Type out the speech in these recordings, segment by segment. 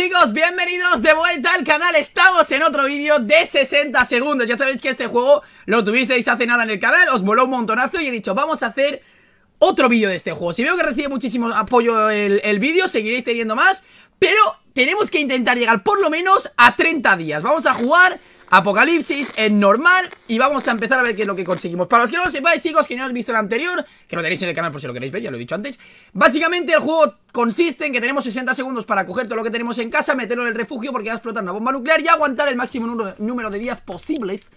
chicos, bienvenidos de vuelta al canal Estamos en otro vídeo de 60 segundos Ya sabéis que este juego lo tuvisteis hace nada en el canal Os voló un montonazo y he dicho, vamos a hacer otro vídeo de este juego Si veo que recibe muchísimo apoyo el, el vídeo, seguiréis teniendo más Pero tenemos que intentar llegar por lo menos a 30 días Vamos a jugar Apocalipsis en normal y vamos a empezar a ver qué es lo que conseguimos Para los que no lo sepáis, chicos, que no habéis visto el anterior Que lo tenéis en el canal por si lo queréis ver, ya lo he dicho antes Básicamente el juego consiste en que tenemos 60 segundos para coger todo lo que tenemos en casa Meterlo en el refugio porque va a explotar una bomba nuclear Y aguantar el máximo número de días posibles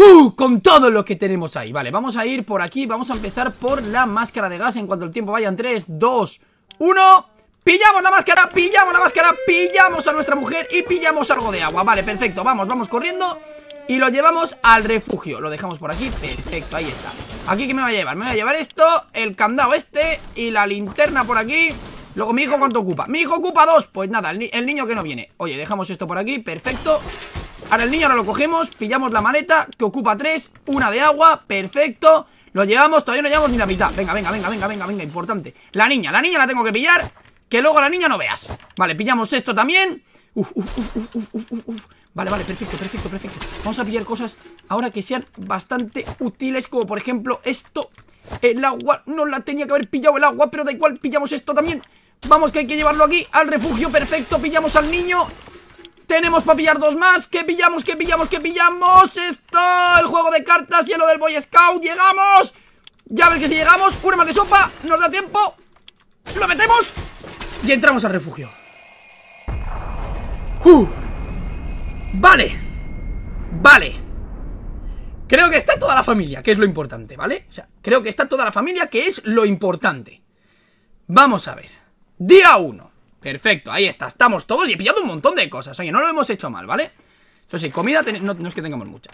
Uh, con todo lo que tenemos ahí Vale, vamos a ir por aquí, vamos a empezar por la máscara de gas En cuanto el tiempo vaya en 3, 2, 1... Pillamos la máscara, pillamos la máscara, pillamos a nuestra mujer y pillamos algo de agua Vale, perfecto, vamos, vamos corriendo y lo llevamos al refugio Lo dejamos por aquí, perfecto, ahí está Aquí que me va a llevar, me va a llevar esto El candado este y la linterna por aquí Luego, ¿mi hijo cuánto ocupa? ¿Mi hijo ocupa dos? Pues nada, el, niño que no viene Oye, dejamos esto por aquí, perfecto Ahora el niño no lo cogemos, pillamos la maleta Que ocupa tres, una de agua, perfecto Lo llevamos, todavía no llevamos ni la mitad Venga, venga, venga, venga, venga, venga, importante La niña, la niña la tengo que pillar que luego la niña no veas Vale, pillamos esto también Uf, uf, uf, uf, uf, uf, Vale, vale, perfecto, perfecto, perfecto Vamos a pillar cosas ahora que sean bastante útiles Como por ejemplo esto El agua, no la tenía que haber pillado el agua Pero da igual, pillamos esto también Vamos que hay que llevarlo aquí, al refugio, perfecto Pillamos al niño tenemos para pillar dos más Que pillamos? que pillamos? que pillamos? Esto, el juego de cartas, y lo del Boy Scout ¡Llegamos! Ya ver que si llegamos, una más de sopa, nos da tiempo ¡Lo metemos! Y entramos al refugio uh. Vale Vale Creo que está toda la familia, que es lo importante, ¿vale? O sea, creo que está toda la familia, que es lo importante Vamos a ver Día 1 Perfecto, ahí está, estamos todos y he pillado un montón de cosas Oye, no lo hemos hecho mal, ¿vale? Eso sí, comida no es que tengamos mucha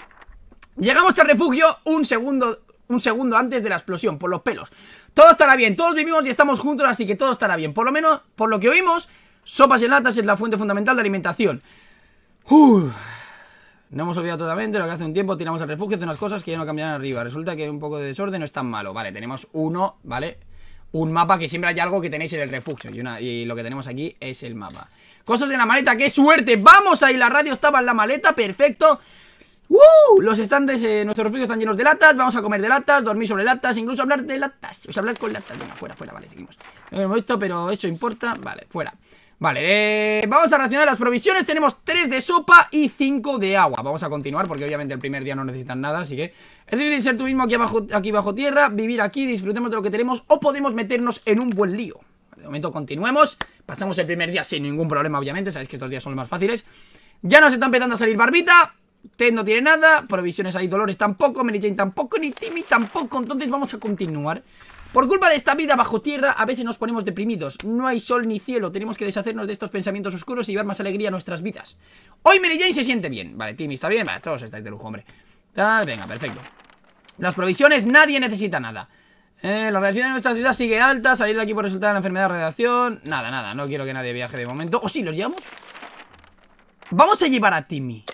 Llegamos al refugio, un segundo un segundo antes de la explosión, por los pelos. Todo estará bien, todos vivimos y estamos juntos, así que todo estará bien. Por lo menos, por lo que oímos, sopas en latas es la fuente fundamental de alimentación. No hemos olvidado totalmente lo que hace un tiempo tiramos al refugio de unas cosas que ya no cambiaron arriba. Resulta que un poco de desorden no es tan malo. Vale, tenemos uno, ¿vale? Un mapa que siempre hay algo que tenéis en el refugio. Y, y lo que tenemos aquí es el mapa. Cosas en la maleta, ¡qué suerte! ¡Vamos ahí! La radio estaba en la maleta, perfecto. Los estantes, en eh, nuestros refugios están llenos de latas, vamos a comer de latas, dormir sobre latas, incluso hablar de latas, o sea, hablar con latas. Venga, fuera, fuera, vale, seguimos. No hemos visto, pero esto importa, vale, fuera. Vale, eh, vamos a racionar las provisiones Tenemos 3 de sopa y 5 de agua Vamos a continuar porque obviamente el primer día no necesitan nada Así que es difícil ser tú mismo aquí, abajo, aquí bajo tierra Vivir aquí, disfrutemos de lo que tenemos O podemos meternos en un buen lío De momento continuemos Pasamos el primer día sin ningún problema obviamente Sabéis que estos días son los más fáciles Ya nos está empezando a salir barbita Ted no tiene nada, provisiones hay, Dolores tampoco, Mary Jane tampoco, ni Timmy tampoco Entonces vamos a continuar por culpa de esta vida bajo tierra, a veces nos ponemos deprimidos. No hay sol ni cielo, tenemos que deshacernos de estos pensamientos oscuros y llevar más alegría a nuestras vidas. Hoy Mary Jane se siente bien. Vale, Timmy está bien, todos estáis de lujo, hombre. Tal, venga, perfecto. Las provisiones, nadie necesita nada. Eh, la radiación de nuestra ciudad sigue alta, salir de aquí por resultar de la enfermedad de radiación. Nada, nada, no quiero que nadie viaje de momento. ¿O oh, sí, los llevamos? Vamos a llevar a Timmy.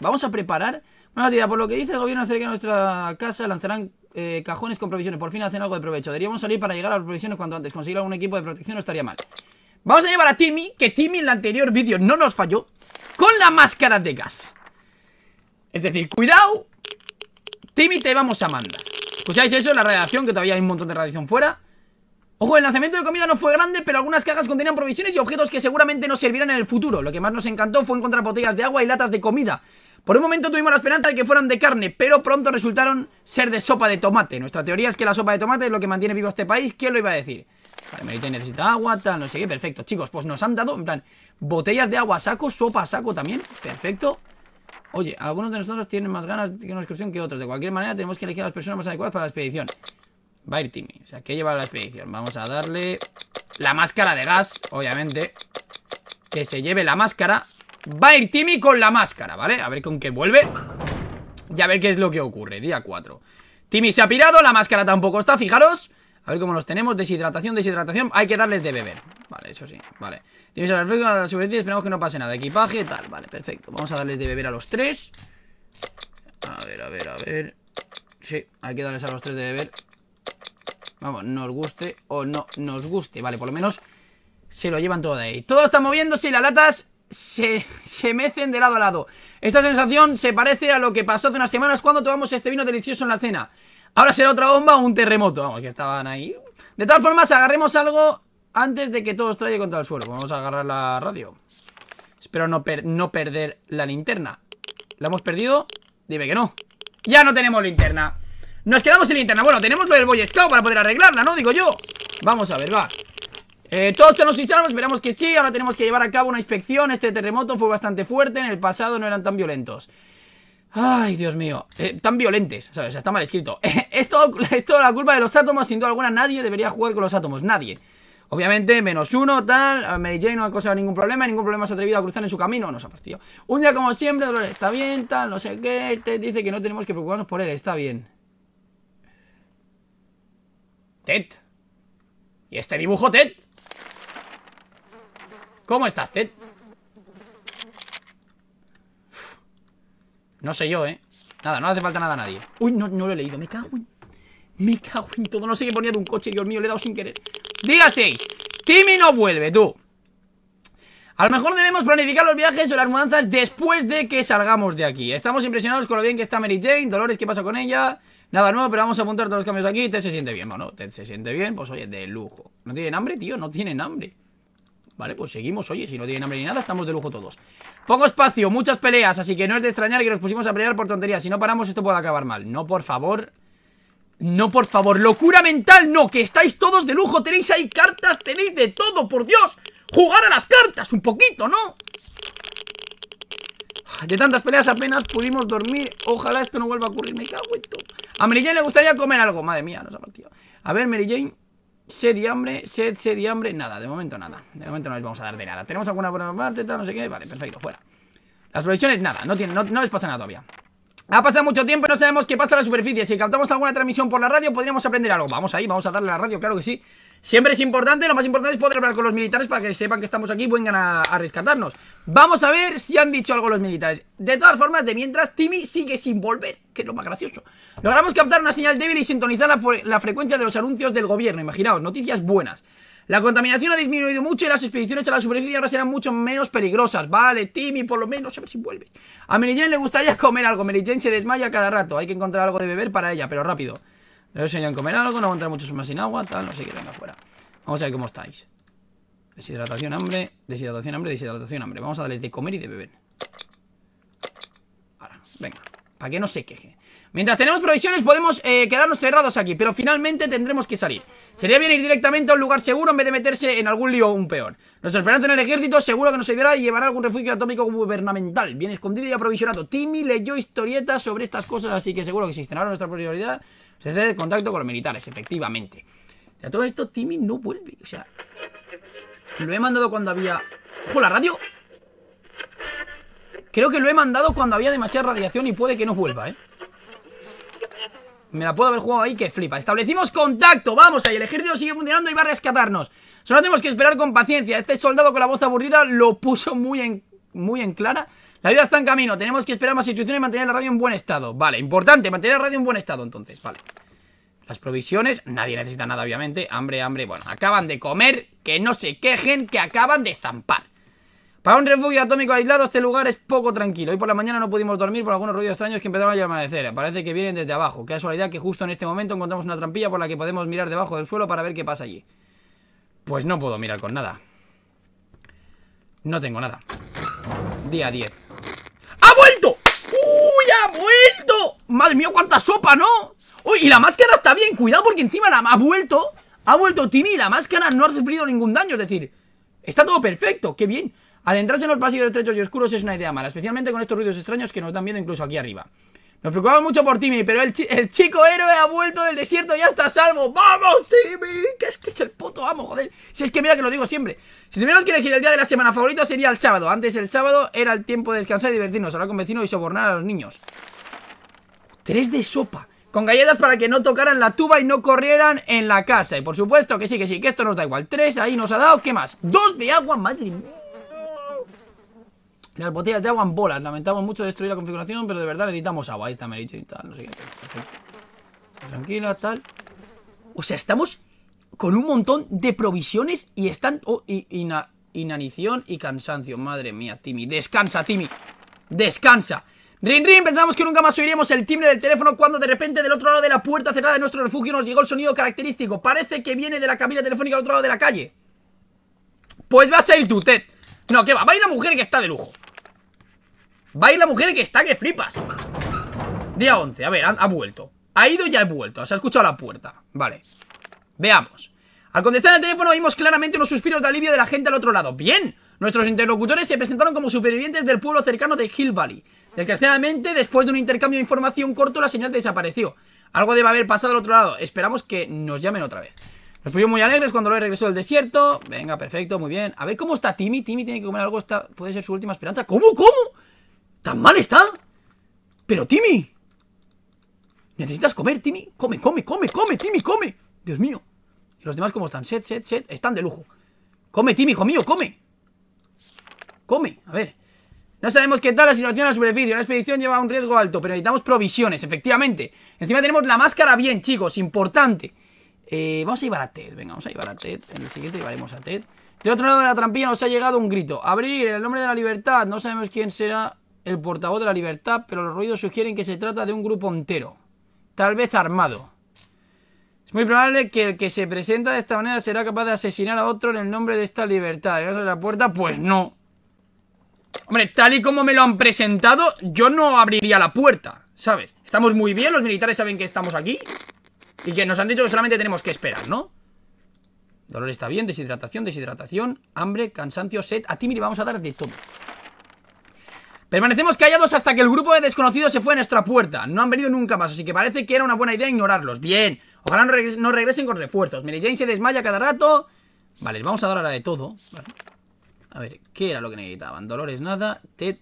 Vamos a preparar Bueno tía, Por lo que dice el gobierno acerca de nuestra casa, lanzarán eh, cajones con provisiones. Por fin hacen algo de provecho. Deberíamos salir para llegar a las provisiones cuanto antes. Conseguir algún equipo de protección no estaría mal. Vamos a llevar a Timmy, que Timmy en el anterior vídeo no nos falló, con la máscara de gas. Es decir, cuidado, Timmy te vamos a mandar. ¿Escucháis eso? La radiación, que todavía hay un montón de radiación fuera. Ojo, el lanzamiento de comida no fue grande, pero algunas cajas contenían provisiones y objetos que seguramente nos servirán en el futuro. Lo que más nos encantó fue encontrar botellas de agua y latas de comida. Por un momento tuvimos la esperanza de que fueran de carne, pero pronto resultaron ser de sopa de tomate. Nuestra teoría es que la sopa de tomate es lo que mantiene vivo este país. ¿Quién lo iba a decir? Vale, necesita agua, tal, no sé qué, perfecto. Chicos, pues nos han dado, en plan, botellas de agua saco, sopa saco también, perfecto. Oye, algunos de nosotros tienen más ganas de una excursión que otros. De cualquier manera, tenemos que elegir a las personas más adecuadas para la expedición. Va a ir Timmy. O sea, ¿qué lleva la expedición? Vamos a darle la máscara de gas, obviamente. Que se lleve la máscara. Va a ir Timmy con la máscara, ¿vale? A ver con qué vuelve. Y a ver qué es lo que ocurre. Día 4. Timmy se ha pirado, la máscara tampoco está, fijaros. A ver cómo los tenemos. Deshidratación, deshidratación. Hay que darles de beber. Vale, eso sí. Vale. Tienes a la superficie, esperamos que no pase nada. Equipaje, tal. Vale, perfecto. Vamos a darles de beber a los tres. A ver, a ver, a ver. Sí, hay que darles a los tres de beber. Vamos, nos guste o no nos guste. Vale, por lo menos se lo llevan todo de ahí. Todo está moviéndose y las latas se, mecen de lado a lado. Esta sensación se parece a lo que pasó hace unas semanas cuando tomamos este vino delicioso en la cena. Ahora será otra bomba o un terremoto. Vamos, que estaban ahí. De todas formas, agarremos algo antes de que todo estalle contra el suelo. Vamos a agarrar la radio. Espero no, no perder la linterna. ¿La hemos perdido? Dime que no. Ya no tenemos linterna. Nos quedamos sin interna. Bueno, tenemos lo del Boy Scout para poder arreglarla, ¿no? Digo yo. Vamos a ver, va. Eh, todos tenemos los armas, esperamos que sí. Ahora tenemos que llevar a cabo una inspección. Este terremoto fue bastante fuerte. En el pasado no eran tan violentos. Ay, Dios mío. Eh, tan violentos O sea, está mal escrito. esto es toda la culpa de los átomos. Sin duda alguna, nadie debería jugar con los átomos. Nadie. Obviamente, menos uno, tal. Mary Jane no ha causado ningún problema. Ningún problema se ha atrevido a cruzar en su camino. Nos ha fastidiado. Un día como siempre, Dolores está bien, tal, no sé qué. Te dice que no tenemos que preocuparnos por él. Está bien. Ted. ¿Y este dibujo, Ted? ¿Cómo estás, Ted? No sé yo, ¿eh? Nada, no hace falta nada a nadie. Uy, no, lo he leído. Me cago en... Me cago en todo. No sé qué ponía de un coche. Dios mío, le he dado sin querer. Diga 6. Timmy no vuelve, tú. A lo mejor debemos planificar los viajes o las mudanzas después de que salgamos de aquí. Estamos impresionados con lo bien que está Mary Jane. Dolores, ¿qué pasa con ella? Nada nuevo, pero vamos a apuntar todos los cambios aquí. ¿Te se siente bien, bueno, ¿te se siente bien, pues oye, de lujo. ¿No tienen hambre, tío? No tienen hambre. Vale, pues seguimos, oye, si no tienen hambre ni nada, estamos de lujo todos Pongo espacio, muchas peleas, así que no es de extrañar que nos pusimos a pelear por tonterías Si no paramos esto puede acabar mal No, por favor No, por favor, locura mental, no, que estáis todos de lujo Tenéis ahí cartas, tenéis de todo, por Dios Jugar a las cartas un poquito, ¿no? De tantas peleas apenas pudimos dormir. Ojalá esto no vuelva a ocurrir. Me cago en todo. A Mary Jane le gustaría comer algo. Madre mía, nos ha partido. A ver, Mary Jane. Sed y hambre, sed, sed y hambre. Nada, de momento nada. De momento no les vamos a dar de nada. Tenemos alguna buena parte, tal, no sé qué. Vale, perfecto, fuera. Las provisiones, nada. No, tiene, no, no les pasa nada todavía. Ha pasado mucho tiempo y no sabemos qué pasa en la superficie. Si captamos alguna transmisión por la radio, podríamos aprender algo. Vamos ahí, vamos a darle a la radio, claro que sí. Siempre es importante, lo más importante es poder hablar con los militares para que sepan que estamos aquí y vengan a, rescatarnos. Vamos a ver si han dicho algo los militares. De todas formas, de mientras, Timmy sigue sin volver, que es lo más gracioso. Logramos captar una señal débil y sintonizar por la frecuencia de los anuncios del gobierno. Imaginaos, noticias buenas. La contaminación ha disminuido mucho y las expediciones a la superficie ahora serán mucho menos peligrosas. Vale, Timmy, por lo menos, a ver si vuelve. A Mary Jane le gustaría comer algo. Mary Jane se desmaya cada rato. Hay que encontrar algo de beber para ella, pero rápido. Le en comer algo, no aguantar mucho más sin agua, tal, no sé qué, venga afuera. Vamos a ver cómo estáis. Deshidratación, hambre, deshidratación, hambre, deshidratación, hambre. Vamos a darles de comer y de beber. Ahora, venga, para que no se queje. Mientras tenemos provisiones podemos eh, quedarnos cerrados aquí Pero finalmente tendremos que salir Sería bien ir directamente a un lugar seguro en vez de meterse en algún lío o un peor Nuestra esperanza en el ejército seguro que nos ayudará y llevará algún refugio atómico gubernamental Bien escondido y aprovisionado Timmy leyó historietas sobre estas cosas así que seguro que existen Ahora nuestra prioridad se hace contacto con los militares, efectivamente Y a todo esto Timmy no vuelve, o sea Lo he mandado cuando había... ¡Ojo, la radio! Creo que lo he mandado cuando había demasiada radiación y puede que no vuelva, ¿eh? Me la puedo haber jugado ahí que flipa Establecimos contacto, vamos ahí, el ejército sigue funcionando y va a rescatarnos Solo tenemos que esperar con paciencia Este soldado con la voz aburrida lo puso muy en, muy en clara La vida está en camino, tenemos que esperar más instrucciones y mantener la radio en buen estado Vale, importante, mantener la radio en buen estado entonces, vale Las provisiones, nadie necesita nada obviamente Hambre, hambre, bueno, acaban de comer Que no se quejen, que acaban de zampar para un refugio atómico aislado, este lugar es poco tranquilo. Hoy por la mañana no pudimos dormir por algunos ruidos extraños que empezaban a amanecer. Parece que vienen desde abajo. Qué casualidad que justo en este momento encontramos una trampilla por la que podemos mirar debajo del suelo para ver qué pasa allí. Pues no puedo mirar con nada. No tengo nada. Día 10. ¡Ha vuelto! ¡Uy, ha vuelto! ¡Madre mía, cuánta sopa, ¿no? ¡Uy, y la máscara está bien! Cuidado porque encima la ha vuelto. Ha vuelto Timmy la máscara no ha sufrido ningún daño. Es decir, está todo perfecto. ¡Qué bien! Adentrarse en los pasillos estrechos y oscuros es una idea mala, especialmente con estos ruidos extraños que nos dan miedo incluso aquí arriba. Nos preocupamos mucho por Timmy, pero el, chico héroe ha vuelto del desierto y ya está a salvo. ¡Vamos, Timmy! ¿Qué es que es el puto amo, joder. Si es que mira que lo digo siempre. Si tuviéramos que elegir el día de la semana favorito sería el sábado. Antes el sábado era el tiempo de descansar y divertirnos. Hablar con vecinos y sobornar a los niños. Tres de sopa. Con galletas para que no tocaran la tuba y no corrieran en la casa. Y por supuesto que sí, que sí, que esto nos da igual. Tres ahí nos ha dado. ¿Qué más? Dos de agua, madre mía. Las botellas de agua en bolas. Lamentamos mucho destruir la configuración, pero de verdad necesitamos agua. Ahí está, me y tal. No sé qué. Tranquila, tal. O sea, estamos con un montón de provisiones y están... Oh, inanición y cansancio. Madre mía, Timmy. Descansa, Timmy. Descansa. Rin Rin, pensamos que nunca más oiríamos el timbre del teléfono cuando de repente del otro lado de la puerta cerrada de nuestro refugio nos llegó el sonido característico. Parece que viene de la cabina telefónica al otro lado de la calle. Pues va a ir tú, Ted. No, que va, va a ir una mujer que está de lujo. Va a ir la mujer que está que flipas Día 11, a ver, ha, vuelto Ha ido y ha vuelto, se ha escuchado la puerta Vale, veamos Al contestar el teléfono vimos claramente unos suspiros de alivio de la gente al otro lado ¡Bien! Nuestros interlocutores se presentaron como supervivientes del pueblo cercano de Hill Valley Desgraciadamente, después de un intercambio de información corto, la señal desapareció Algo debe haber pasado al otro lado, esperamos que nos llamen otra vez nos fuimos muy alegres cuando lo regresó del desierto. Venga, perfecto, muy bien. A ver cómo está Timmy. Timmy tiene que comer algo. Puede ser su última esperanza. ¿Cómo? ¿Cómo? ¿Tan mal está? Pero, Timmy. ¿Necesitas comer, Timmy? Come, come, come, come, Timmy, come. Dios mío. ¿Y los demás cómo están? Set, set, set. Están de lujo. Come, Timmy, hijo mío, come. Come, a ver. No sabemos qué tal la situación sobre la La expedición lleva un riesgo alto, pero necesitamos provisiones, efectivamente. Encima tenemos la máscara bien, chicos, importante. Eh, vamos a llevar a Ted, venga, vamos a llevar a Ted. En el siguiente llevaremos a Ted. de otro lado de la trampilla nos ha llegado un grito. Abrir, el nombre de la libertad. No sabemos quién será el portavoz de la libertad, pero los ruidos sugieren que se trata de un grupo entero, tal vez armado. Es muy probable que el que se presenta de esta manera será capaz de asesinar a otro en el nombre de esta libertad. En la puerta? Pues no. Hombre, tal y como me lo han presentado, yo no abriría la puerta, ¿sabes? Estamos muy bien, los militares saben que estamos aquí y que nos han dicho que solamente tenemos que esperar, ¿no? Dolor está bien, deshidratación, deshidratación, hambre, cansancio, sed. A ti, vamos a dar de todo. Permanecemos callados hasta que el grupo de desconocidos se fue a nuestra puerta. No han venido nunca más, así que parece que era una buena idea ignorarlos. Bien. Ojalá no, regresen con refuerzos. Mary Jane se desmaya cada rato. Vale, vamos a dar ahora de todo. A ver, ¿qué era lo que necesitaban? Dolores nada, Ted...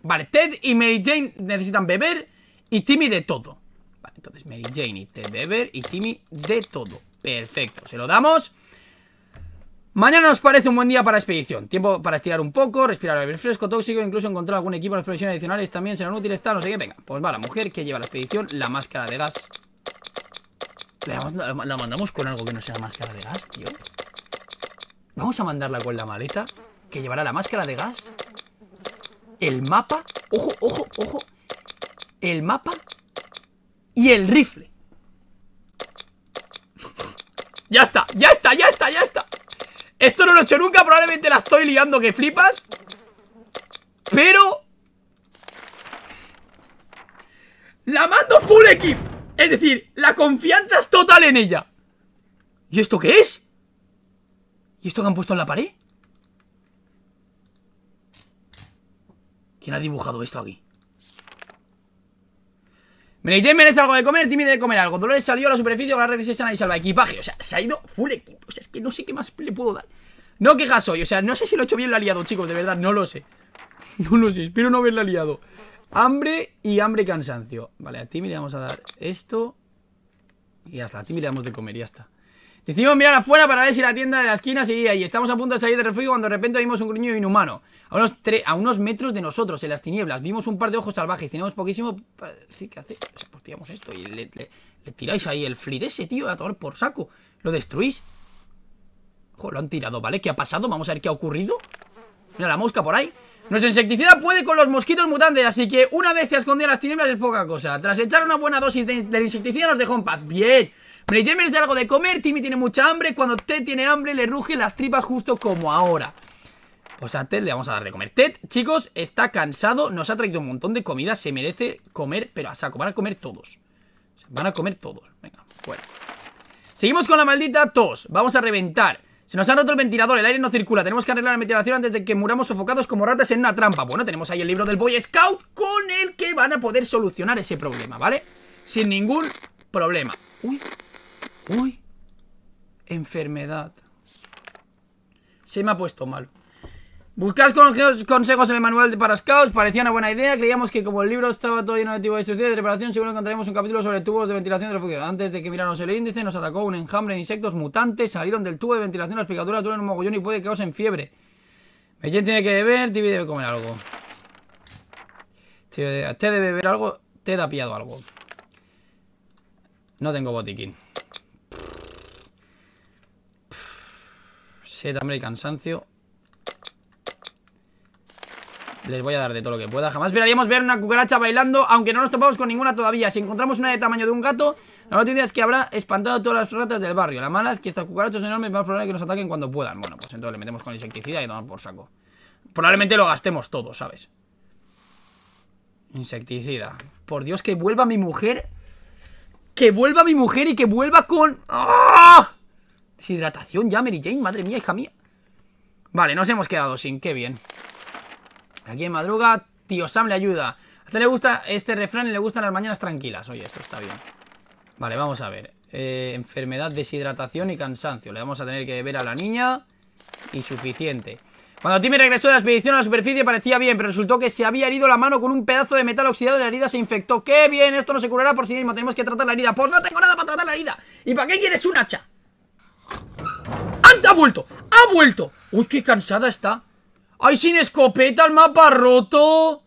Vale, Ted y Mary Jane necesitan beber y Timmy de todo. Vale, entonces Mary Jane y Ted beber y Timmy de todo. Perfecto, se lo damos. Mañana nos parece un buen día para expedición. Tiempo para estirar un poco, respirar aire fresco, tóxico, incluso encontrar algún equipo de las adicionales también serán útiles, tal, no sé qué. Venga, pues va la mujer que lleva la expedición, la máscara de gas. La, la mandamos con algo que no sea máscara de gas, tío. Vamos a mandarla con la maleta que llevará la máscara de gas, el mapa, ojo, ojo, ojo, el mapa y el rifle. ya está, ya está, ya está, ya está. Esto no lo he hecho nunca, probablemente la estoy liando que flipas Pero La mando full equip Es decir, la confianza es total en ella ¿Y esto qué es? ¿Y esto que han puesto en la pared? ¿Quién ha dibujado esto aquí? Mary Jane merece algo de comer, Timmy debe comer algo. Dolores salió a la superficie con la y salva equipaje. O sea, se ha ido full equipo. O sea, es que no sé qué más le puedo dar. No quejas hoy. O sea, no sé si lo he hecho bien la liado, chicos. De verdad, no lo sé. No lo sé. Espero no haberle aliado Hambre y hambre y cansancio. Vale, a Timmy le vamos a dar esto. Y hasta a Timmy le damos de comer y ya está. Decidimos mirar afuera para ver si la tienda de la esquina seguía y estamos a punto de salir del refugio cuando de repente vimos un gruñido inhumano. A unos, a unos metros de nosotros, en las tinieblas, vimos un par de ojos salvajes. Teníamos poquísimo... ¿qué hace? pues tiramos esto y le, tiráis ahí el flir ese, tío, a tomar por saco. Lo destruís. lo han tirado, ¿vale? ¿Qué ha pasado? Vamos a ver qué ha ocurrido. Mira la mosca por ahí. Nuestra insecticida puede con los mosquitos mutantes, así que una vez te escondida en las tinieblas es poca cosa. Tras echar una buena dosis de, insecticida nos dejó en paz. ¡Bien! Mary gemers algo de comer, Timmy tiene mucha hambre, cuando Ted tiene hambre le ruge las tripas justo como ahora. Pues a Ted le vamos a dar de comer. Ted, chicos, está cansado, nos ha traído un montón de comida, se merece comer, pero a saco, van a comer todos. Van a comer todos. Venga, fuera. Seguimos con la maldita tos. Vamos a reventar. Se nos ha roto el ventilador, el aire no circula. Tenemos que arreglar la ventilación antes de que muramos sofocados como ratas en una trampa. Bueno, tenemos ahí el libro del Boy Scout con el que van a poder solucionar ese problema, ¿vale? Sin ningún problema. Uy, Uy, enfermedad. Se me ha puesto mal. Buscas consejos en el manual de para parecía una buena idea, creíamos que como el libro estaba todo lleno de tipos de de reparación, seguro encontraremos un capítulo sobre tubos de ventilación de refugio. Antes de que miráramos el índice, nos atacó un enjambre de insectos mutantes, salieron del tubo de ventilación, las picaduras duran un mogollón y puede que en fiebre. Mechen tiene que beber, Tibi debe comer algo. te debe beber algo, te da pillado algo. No tengo botiquín. Sed, hambre y cansancio. Les voy a dar de todo lo que pueda. Jamás veríamos ver una cucaracha bailando, aunque no nos topamos con ninguna todavía. Si encontramos una de tamaño de un gato, la noticia es que habrá espantado todas las ratas del barrio. La mala es que estas cucarachas son enormes, más probable que nos ataquen cuando puedan. Bueno, pues entonces le metemos con insecticida y tomamos por saco. Probablemente lo gastemos todo, ¿sabes? Insecticida. Por Dios, que vuelva mi mujer. Que vuelva mi mujer y que vuelva con... ¡Ah! Deshidratación ya, Mary Jane, madre mía, hija mía. Vale, nos hemos quedado sin, qué bien. Aquí en madruga, tío Sam le ayuda. A usted le gusta este refrán y le gustan las mañanas tranquilas. Oye, eso está bien. Vale, vamos a ver. Eh, enfermedad, deshidratación y cansancio. Le vamos a tener que ver a la niña Insuficiente Cuando Timmy regresó de la expedición a la superficie parecía bien, pero resultó que se había herido la mano con un pedazo de metal oxidado y la herida se infectó. ¡Qué bien! Esto no se curará por sí mismo. Tenemos que tratar la herida. Pues no tengo nada para tratar la herida. ¿Y para qué quieres un hacha? ¡Ha vuelto! ¡Ha vuelto! ¡Uy, qué cansada está! ¡Ay, sin escopeta! ¡El mapa roto!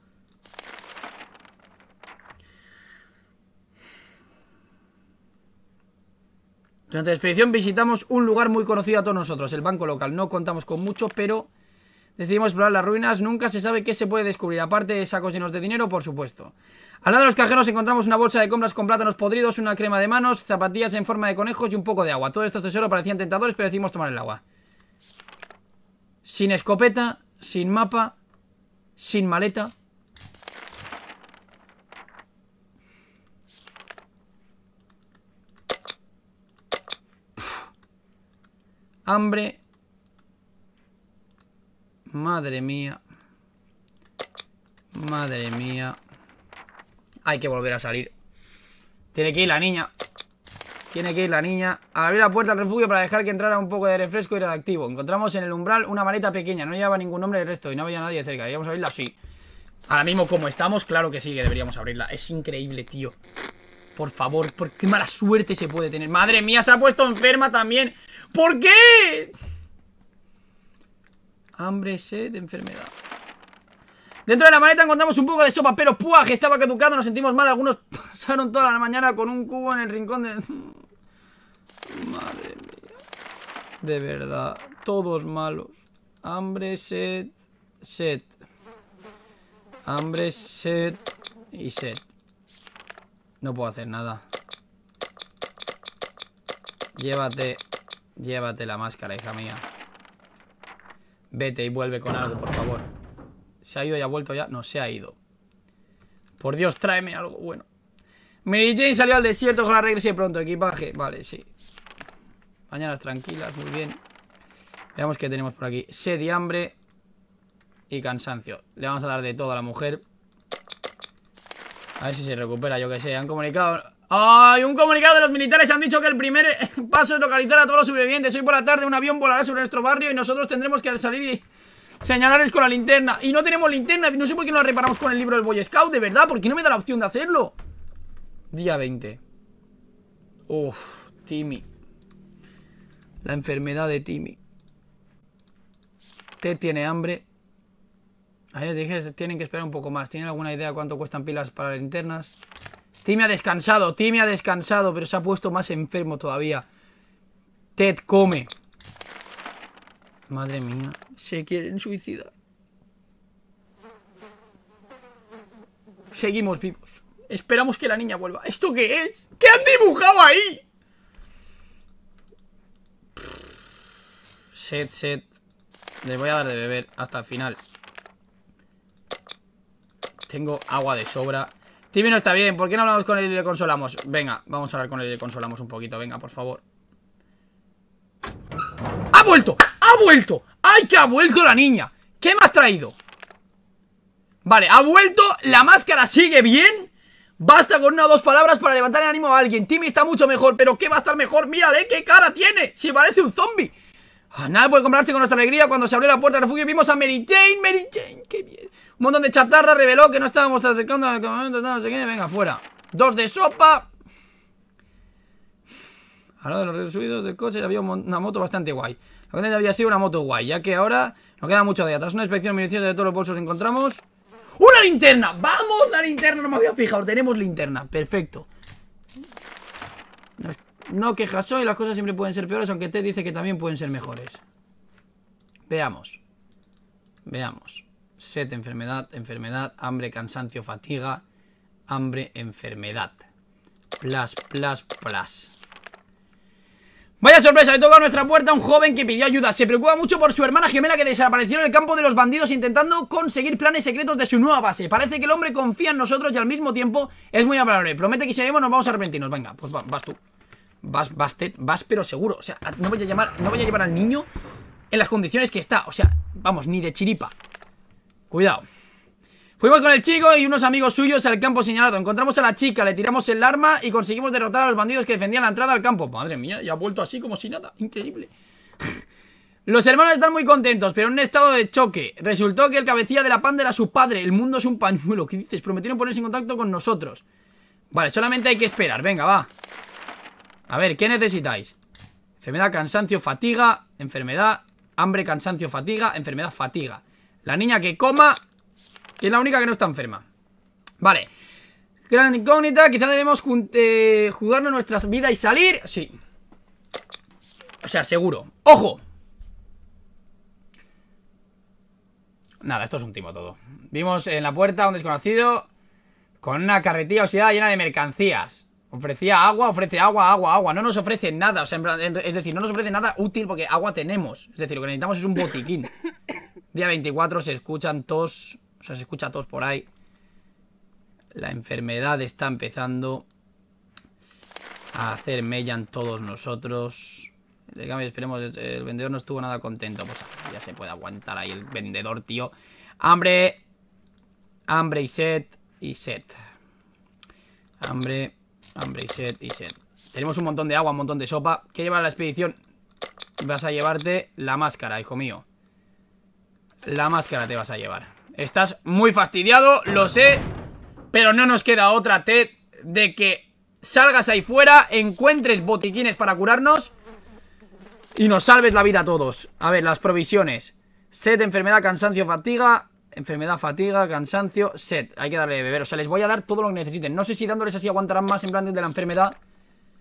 Durante la expedición visitamos un lugar muy conocido a todos nosotros, el banco local. No contamos con mucho, pero Decidimos explorar las ruinas, nunca se sabe qué se puede descubrir, aparte de sacos llenos de dinero, por supuesto. Al lado de los cajeros encontramos una bolsa de compras con plátanos podridos, una crema de manos, zapatillas en forma de conejos y un poco de agua. Todos estos tesoros parecían tentadores, pero decidimos tomar el agua. Sin escopeta, sin mapa, sin maleta. Hambre, Madre mía. Madre mía. Hay que volver a salir. Tiene que ir la niña. Tiene que ir la niña. a abrir la puerta al refugio para dejar que entrara un poco de refresco y redactivo Encontramos en el umbral una maleta pequeña. No llevaba ningún nombre del resto y no había nadie cerca. Deberíamos abrirla, sí. Ahora mismo como estamos, claro que sí que deberíamos abrirla. Es increíble, tío. Por favor, por qué mala suerte se puede tener. Madre mía, se ha puesto enferma también. ¿Por qué? Hambre, sed, enfermedad. Dentro de la maleta encontramos un poco de sopa, pero ¡pua! que estaba caducado, nos sentimos mal. Algunos pasaron toda la mañana con un cubo en el rincón de... Madre mía. De verdad, todos malos. Hambre, sed, sed. Hambre, sed y sed. No puedo hacer nada. Llévate, llévate la máscara, hija mía. Vete y vuelve con algo, por favor. ¿Se ha ido y ha vuelto ya? No, se ha ido. Por Dios, tráeme algo bueno. Mary Jane salió al desierto, con la y pronto. Equipaje, vale, sí. Mañanas tranquilas, muy bien. Veamos qué tenemos por aquí. Sed y hambre y cansancio. Le vamos a dar de todo a la mujer. A ver si se recupera, yo que sé. Han comunicado hay un comunicado de los militares han dicho que el primer paso es localizar a todos los sobrevivientes Hoy por la tarde un avión volará sobre nuestro barrio y nosotros tendremos que salir y señalarles con la linterna Y no tenemos linterna, no sé por qué no la reparamos con el libro del Boy Scout, de verdad, porque no me da la opción de hacerlo? Día 20 Uf, Timmy La enfermedad de Timmy Te tiene hambre Ayer dije, tienen que esperar un poco más ¿Tienen alguna idea cuánto cuestan pilas para linternas? Timmy ha descansado, Timmy ha descansado, pero se ha puesto más enfermo todavía. Ted come. Madre mía, se quieren suicidar. Seguimos vivos. Esperamos que la niña vuelva. ¿Esto qué es? ¿Qué han dibujado ahí? Set, set. Les voy a dar de beber hasta el final. Tengo agua de sobra Timmy no está bien, ¿por qué no hablamos con él y le consolamos? Venga, vamos a hablar con él y le consolamos un poquito, venga, por favor ¡Ha vuelto! ¡Ha vuelto! ¡Ay, que ha vuelto la niña! ¿Qué me has traído? Vale, ha vuelto, la máscara sigue bien Basta con una o dos palabras para levantar el ánimo a alguien Timmy está mucho mejor, pero ¿qué va a estar mejor? ¡Mírale ¿eh? qué cara tiene! ¡Si parece un zombie! Ah, nada puede comprarse con nuestra alegría cuando se abrió la puerta del refugio y vimos a Mary Jane, Mary Jane, qué bien. Un montón de chatarra reveló que no estábamos acercando al campamento, no sé qué, venga, fuera. Dos de sopa. Ahora de los resubidos del coche había una moto bastante guay. La que había sido una moto guay, ya que ahora nos queda mucho de atrás. Una inspección minuciosa de todos los bolsos encontramos. ¡Una linterna! ¡Vamos, la linterna! No me había fijado, tenemos linterna. Perfecto. No quejas hoy, las cosas siempre pueden ser peores, aunque te dice que también pueden ser mejores. Veamos. Veamos. Set, enfermedad, enfermedad, hambre, cansancio, fatiga, hambre, enfermedad. Plas, plas, plas. Vaya sorpresa, le toca a nuestra puerta un joven que pidió ayuda. Se preocupa mucho por su hermana gemela que desapareció en el campo de los bandidos intentando conseguir planes secretos de su nueva base. Parece que el hombre confía en nosotros y al mismo tiempo es muy amable. Promete que si vemos nos vamos a arrepentirnos. Venga, pues vas tú. Vas, pero seguro. O sea, no voy, a llamar, no voy a llevar al niño en las condiciones que está. O sea, vamos, ni de chiripa. Cuidado. Fuimos con el chico y unos amigos suyos al campo señalado. Encontramos a la chica, le tiramos el arma y conseguimos derrotar a los bandidos que defendían la entrada al campo. Madre mía, ya ha vuelto así como si nada. Increíble. Los hermanos están muy contentos, pero en un estado de choque. Resultó que el cabecilla de la panda era su padre. El mundo es un pañuelo. ¿Qué dices? Prometieron ponerse en contacto con nosotros. Vale, solamente hay que esperar. Venga, va. A ver, ¿qué necesitáis? Enfermedad, cansancio, fatiga Enfermedad, hambre, cansancio, fatiga Enfermedad, fatiga La niña que coma Que es la única que no está enferma Vale Gran incógnita, quizás debemos eh, jugarnos nuestras vidas y salir Sí O sea, seguro ¡Ojo! Nada, esto es un timo todo Vimos en la puerta a un desconocido Con una carretilla oxidada llena de mercancías Ofrecía agua, ofrece agua, agua, agua. No nos ofrece nada. es decir, no nos ofrece nada útil porque agua tenemos. Es decir, lo que necesitamos es un botiquín. Día 24 se escuchan tos. O sea, se escucha tos por ahí. La enfermedad está empezando a hacer mella en todos nosotros. esperemos, el vendedor no estuvo nada contento. Pues ya se puede aguantar ahí el vendedor, tío. Hambre. Hambre y set Y set Hambre. Hambre y sed y sed. Tenemos un montón de agua, un montón de sopa. ¿Qué lleva la expedición? Vas a llevarte la máscara, hijo mío. La máscara te vas a llevar. Estás muy fastidiado, lo sé. Pero no nos queda otra, Ted, de que salgas ahí fuera, encuentres botiquines para curarnos y nos salves la vida a todos. A ver, las provisiones. Sed, enfermedad, cansancio, fatiga, enfermedad, fatiga, cansancio, sed. Hay que darle de beber. O sea, les voy a dar todo lo que necesiten. No sé si dándoles así aguantarán más en plan de la enfermedad.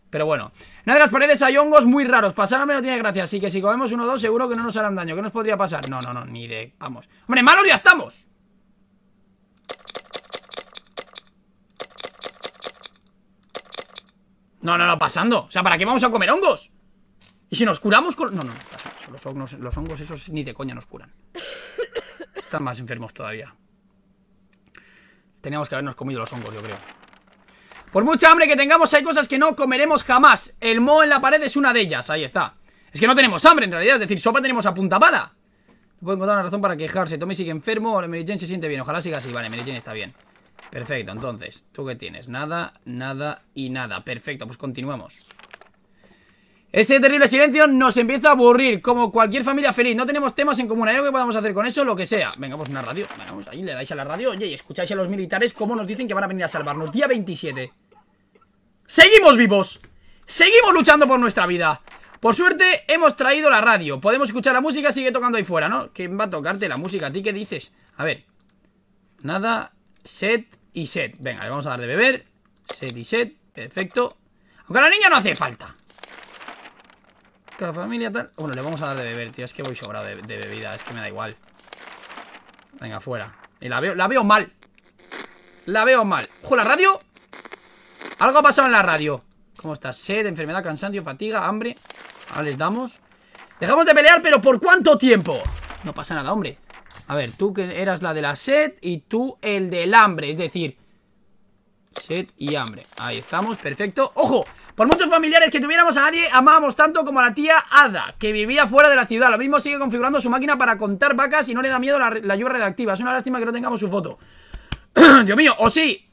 Pero bueno. Nada de las paredes hay hongos muy raros. a menos tiene gracia. Así que si comemos uno o dos, seguro que no nos harán daño. ¿Qué nos podría pasar? No, no, no, ni de. Vamos. ¡Hombre, malos ya estamos! No, no, no, pasando. O sea, ¿para qué vamos a comer hongos? ¿Y si nos curamos con.? No, no, los, los hongos esos ni de coña nos curan. Están más enfermos todavía. Teníamos que habernos comido los hongos, yo creo. Por mucha hambre que tengamos, hay cosas que no comeremos jamás. El moho en la pared es una de ellas. Ahí está. Es que no tenemos hambre, en realidad. Es decir, sopa tenemos a punta pala. No puedo encontrar una razón para quejarse. Tommy sigue enfermo. Mary Jane se siente bien. Ojalá siga así. Vale, Mary está bien. Perfecto, entonces. ¿Tú qué tienes? Nada, nada y nada. Perfecto, pues continuamos. Este terrible silencio nos empieza a aburrir Como cualquier familia feliz No tenemos temas en común Hay algo que podamos hacer con eso, lo que sea Venga, pues una radio Venga, ahí le dais a la radio Oye, y escucháis a los militares Cómo nos dicen que van a venir a salvarnos Día 27 ¡Seguimos vivos! ¡Seguimos luchando por nuestra vida! Por suerte, hemos traído la radio Podemos escuchar la música Sigue tocando ahí fuera, ¿no? ¿Quién va a tocarte la música? ¿A ti qué dices? A ver Nada Set y set Venga, le vamos a dar de beber Set y set Perfecto Aunque a la niña no hace falta la familia tal. Bueno, le vamos a dar de beber, tío. Es que voy sobrado de, de bebida. Es que me da igual. Venga, fuera. Y la veo, la veo mal. La veo mal. Ojo, la radio. Algo ha pasado en la radio. ¿Cómo estás? Sed, enfermedad, cansancio, fatiga, hambre. Ahora les damos. Dejamos de pelear, pero ¿por cuánto tiempo? No pasa nada, hombre. A ver, tú que eras la de la sed y tú el del hambre. Es decir, sed y hambre. Ahí estamos, perfecto. ¡Ojo! Por muchos familiares que tuviéramos a nadie, amábamos tanto como a la tía Ada, que vivía fuera de la ciudad. Lo mismo sigue configurando su máquina para contar vacas y no le da miedo la, lluvia redactiva. Es una lástima que no tengamos su foto. Dios mío, o sí.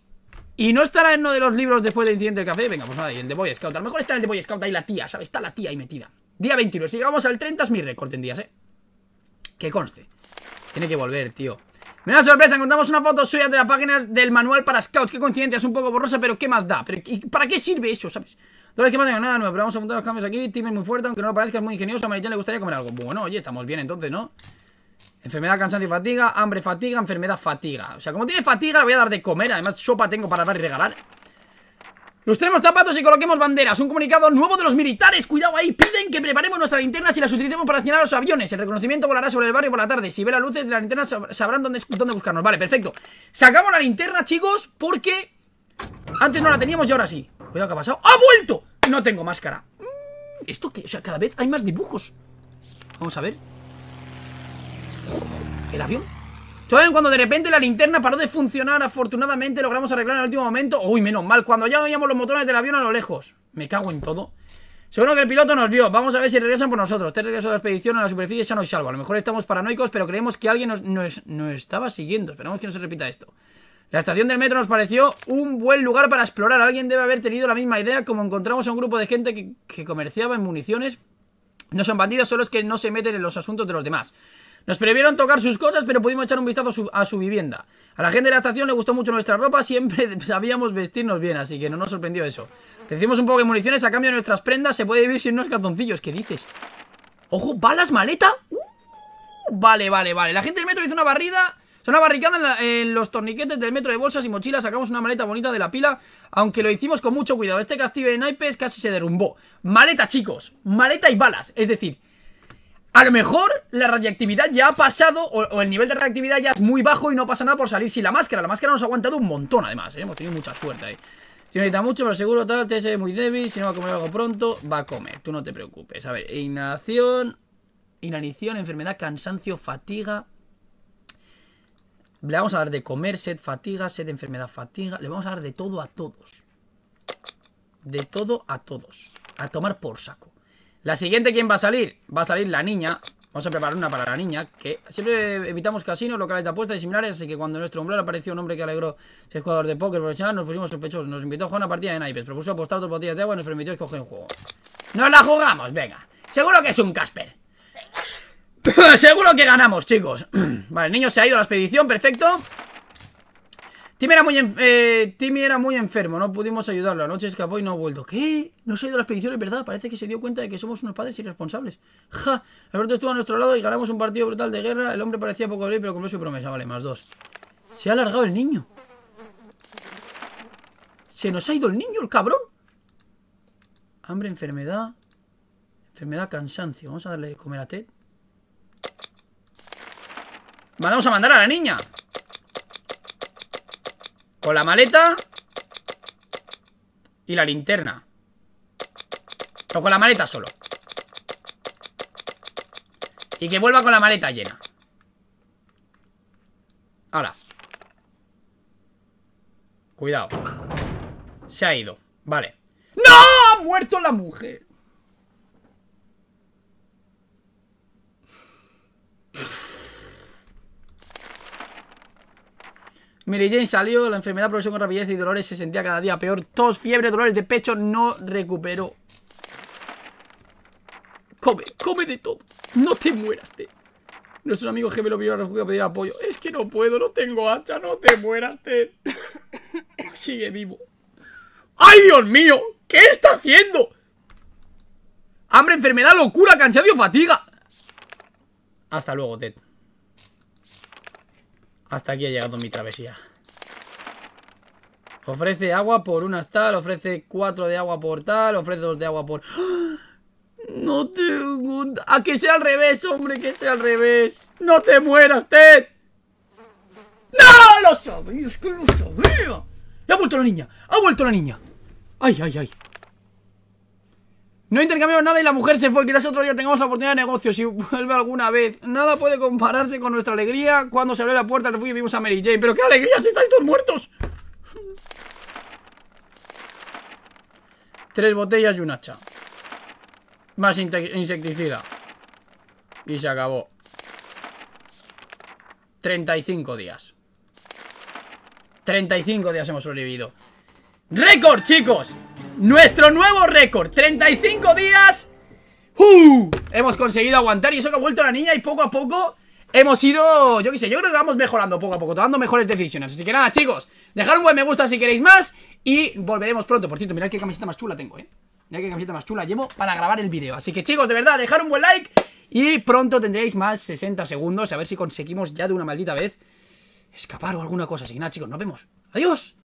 Y no estará en uno de los libros después del incidente del café. Venga, pues nada, y el de Boy Scout. A lo mejor está en el de Boy Scout ahí la tía, ¿sabes? Está la tía ahí metida. Día 29. Si llegamos al 30 es mi récord en días, ¿eh? Que conste. Tiene que volver, tío. da sorpresa, encontramos una foto suya de las páginas del manual para scouts. Qué coincidencia, es un poco borrosa, pero ¿qué más da? ¿Para qué sirve eso, sabes? los que mantenga nada, no, pero vamos a apuntar los cambios aquí. es muy fuerte, aunque no lo parezca, es muy ingenioso. A Marichal le gustaría comer algo. Bueno, oye, estamos bien entonces, ¿no? Enfermedad, cansancio y fatiga. Hambre, fatiga. Enfermedad, fatiga. O sea, como tiene fatiga, voy a dar de comer. Además, sopa tengo para dar y regalar. Nos tenemos zapatos y coloquemos banderas. Un comunicado nuevo de los militares. Cuidado ahí. Piden que preparemos nuestras linternas y las utilicemos para señalar los aviones. El reconocimiento volará sobre el barrio por la tarde. Si ve las luces de las linternas sabrán dónde, dónde buscarnos. Vale, perfecto. Sacamos la linterna, chicos, porque antes no la teníamos y ahora sí. Cuidado, ¿qué ha pasado? ¡Ha vuelto! No tengo máscara. Mm, ¿Esto qué? O sea, cada vez hay más dibujos. Vamos a ver. ¿El avión? Todavía cuando de repente la linterna paró de funcionar? Afortunadamente logramos arreglar en el último momento. Uy, menos mal. Cuando ya veíamos los motores del avión a lo lejos. Me cago en todo. Seguro que el piloto nos vio. Vamos a ver si regresan por nosotros. Este regreso de la expedición a la superficie ya y salvo A lo mejor estamos paranoicos, pero creemos que alguien nos, nos estaba siguiendo. Esperamos que no se repita esto. La estación del metro nos pareció un buen lugar para explorar. Alguien debe haber tenido la misma idea como encontramos a un grupo de gente que, comerciaba en municiones. No son bandidos, Solo es que no se meten en los asuntos de los demás. Nos previeron tocar sus cosas, pero pudimos echar un vistazo a su, vivienda. A la gente de la estación le gustó mucho nuestra ropa, siempre sabíamos vestirnos bien, así que no nos sorprendió eso. Decimos un poco de municiones a cambio de nuestras prendas, se puede vivir sin unos cartoncillos. ¿qué dices? ¡Ojo, balas, maleta! ¡Uh! vale, vale, vale. La gente del metro hizo una barrida son barricada en, los torniquetes del metro de bolsas y mochilas. Sacamos una maleta bonita de la pila, aunque lo hicimos con mucho cuidado. Este castillo de naipes casi se derrumbó. Maleta, chicos. Maleta y balas. Es decir, a lo mejor la radiactividad ya ha pasado o, el nivel de radiactividad ya es muy bajo y no pasa nada por salir sin la máscara. La máscara nos ha aguantado un montón, además. ¿eh? Hemos tenido mucha suerte ahí. Si necesita mucho, pero seguro tal, TS es muy débil. Si no va a comer algo pronto, va a comer. Tú no te preocupes. A ver, inhalación, inanición, enfermedad, cansancio, fatiga, le vamos a dar de comer, sed, fatiga, sed, enfermedad, fatiga. Le vamos a dar de todo a todos. De todo a todos. A tomar por saco. La siguiente, ¿quién va a salir? Va a salir la niña. Vamos a preparar una para la niña, que siempre evitamos casinos, locales de apuestas y similares, así que cuando nuestro umbral apareció un hombre que alegró ser jugador de póker profesional, nos pusimos sospechosos. Nos invitó a jugar una partida de naipes, propuso apostar dos botellas de agua y nos permitió escoger un juego. no la jugamos! Venga, seguro que es un Casper. Seguro que ganamos, chicos Vale, el niño se ha ido a la expedición, perfecto Timmy era, muy eh, era muy enfermo, no pudimos ayudarlo Anoche escapó y no ha vuelto ¿Qué? No se ha ido a la expedición, es verdad Parece que se dio cuenta de que somos unos padres irresponsables Ja, Alberto estuvo a nuestro lado y ganamos un partido brutal de guerra El hombre parecía poco libre, pero cumplió su promesa Vale, más dos Se ha alargado el niño Se nos ha ido el niño, el cabrón Hambre, enfermedad Enfermedad, cansancio Vamos a darle de comer a Ted Vamos a mandar a la niña Con la maleta Y la linterna No, con la maleta solo Y que vuelva con la maleta llena Ahora Cuidado Se ha ido Vale ¡No! ¡Ha muerto la mujer! Mary Jane salió, la enfermedad progresó con rapidez y dolores, se sentía cada día peor. Tos, fiebre, dolores de pecho, no recuperó. Come, come de todo. No te mueras, Ted. Nuestro amigo gemelo vino a refugio a pedir apoyo. Es que no puedo, no tengo hacha, no te mueras, Ted. Sigue vivo. ¡Ay, Dios mío! ¿Qué está haciendo? Hambre, enfermedad, locura, cansancio, fatiga. Hasta luego, Ted. Hasta aquí ha llegado mi travesía. Ofrece agua por unas tal, ofrece cuatro de agua por tal, ofrece dos de agua por... ¡Ah! No tengo... ¡A que sea al revés, hombre! ¡Que sea al revés! ¡No te mueras, Ted! ¡No! ¡Lo es ¡Que lo sabía! ¡Le ha vuelto la niña! ¡Ha vuelto la niña! ¡Ay, ay, ay! No intercambiamos nada y la mujer se fue. Quizás otro día tengamos la oportunidad de negocio si vuelve alguna vez. Nada puede compararse con nuestra alegría cuando se abrió la puerta del y vimos a Mary Jane. ¡Pero qué alegría si estáis todos muertos! Tres botellas y un hacha. Más insecticida. Y se acabó. 35 días. 35 días hemos sobrevivido. ¡Récord, chicos! Nuestro nuevo récord, 35 días Hemos conseguido aguantar y eso que ha vuelto la niña y poco a poco hemos ido, yo qué sé, yo creo que vamos mejorando poco a poco, tomando mejores decisiones. Así que nada, chicos, dejad un buen me gusta si queréis más y volveremos pronto. Por cierto, mirad qué camiseta más chula tengo, ¿eh? Mirad qué camiseta más chula llevo para grabar el vídeo. Así que chicos, de verdad, dejad un buen like y pronto tendréis más 60 segundos. A ver si conseguimos ya de una maldita vez escapar o alguna cosa. Así que nada, chicos, nos vemos. ¡Adiós!